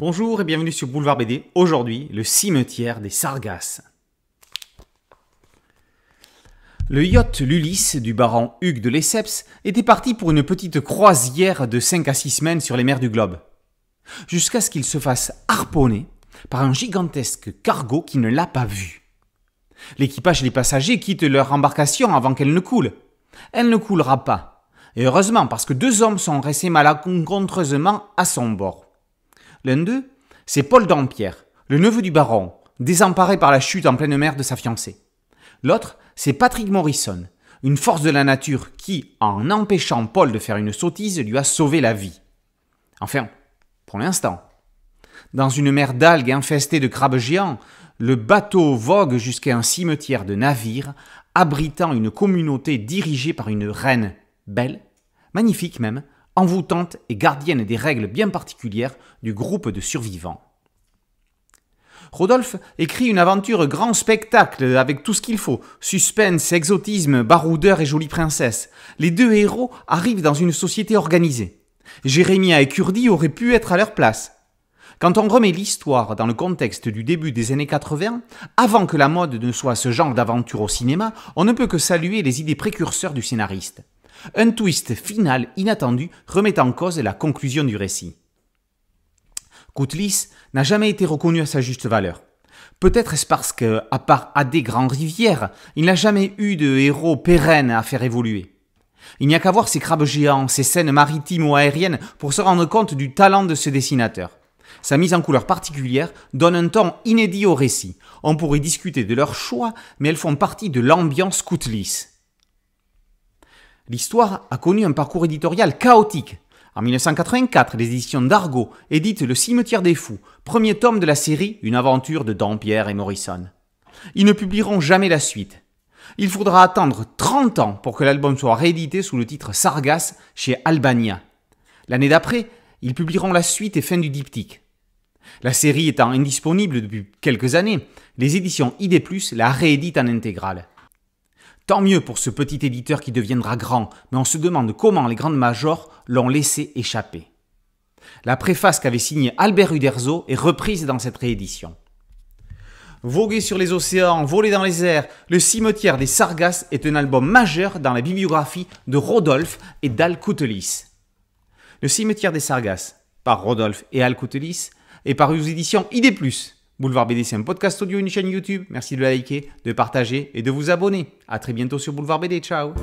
Bonjour et bienvenue sur Boulevard BD. Aujourd'hui, le cimetière des Sargasses. Le yacht Lulis du baron Hugues de Lesseps était parti pour une petite croisière de 5 à 6 semaines sur les mers du globe. Jusqu'à ce qu'il se fasse harponner par un gigantesque cargo qui ne l'a pas vu. L'équipage et les passagers quittent leur embarcation avant qu'elle ne coule. Elle ne coulera pas. Et heureusement parce que deux hommes sont restés malencontreusement à son bord. L'un d'eux, c'est Paul Dampierre, le neveu du baron, désemparé par la chute en pleine mer de sa fiancée. L'autre, c'est Patrick Morrison, une force de la nature qui, en empêchant Paul de faire une sottise, lui a sauvé la vie. Enfin, pour l'instant. Dans une mer d'algues infestée de crabes géants, le bateau vogue jusqu'à un cimetière de navires abritant une communauté dirigée par une reine, belle, magnifique même, envoûtante et gardienne des règles bien particulières du groupe de survivants. Rodolphe écrit une aventure grand spectacle avec tout ce qu'il faut suspense, exotisme, baroudeur et jolie princesse. Les deux héros arrivent dans une société organisée. Jérémia et Curdi auraient pu être à leur place. Quand on remet l'histoire dans le contexte du début des années 80, avant que la mode ne soit ce genre d'aventure au cinéma, on ne peut que saluer les idées précurseurs du scénariste. Un twist final inattendu remet en cause la conclusion du récit. Coutlis n'a jamais été reconnu à sa juste valeur. Peut-être est-ce parce que, à part Adé Grand Rivière, il n'a jamais eu de héros pérenne à faire évoluer. Il n'y a qu'à voir ces crabes géants, ces scènes maritimes ou aériennes pour se rendre compte du talent de ce dessinateur. Sa mise en couleur particulière donne un ton inédit au récit. On pourrait discuter de leurs choix, mais elles font partie de l'ambiance Coutlis. L'histoire a connu un parcours éditorial chaotique. En 1984, les éditions d'Argo éditent Le Cimetière des Fous, premier tome de la série Une aventure de Dampierre et Morrison. Ils ne publieront jamais la suite. Il faudra attendre 30 ans pour que l'album soit réédité sous le titre Sargas chez Albania. L'année d'après, ils publieront la suite et fin du diptyque. La série étant indisponible depuis quelques années, les éditions ID+, la rééditent en intégrale. Tant mieux pour ce petit éditeur qui deviendra grand, mais on se demande comment les grandes majors l'ont laissé échapper. La préface qu'avait signée Albert Uderzo est reprise dans cette réédition. Voguer sur les océans, voler dans les airs, Le cimetière des Sargasses est un album majeur dans la bibliographie de Rodolphe et d'Alcoutelis. Le cimetière des Sargasses, par Rodolphe et Alcoutelis, est paru aux éditions ID+. Boulevard BD, c'est un podcast audio, une chaîne YouTube. Merci de liker, de partager et de vous abonner. À très bientôt sur Boulevard BD. Ciao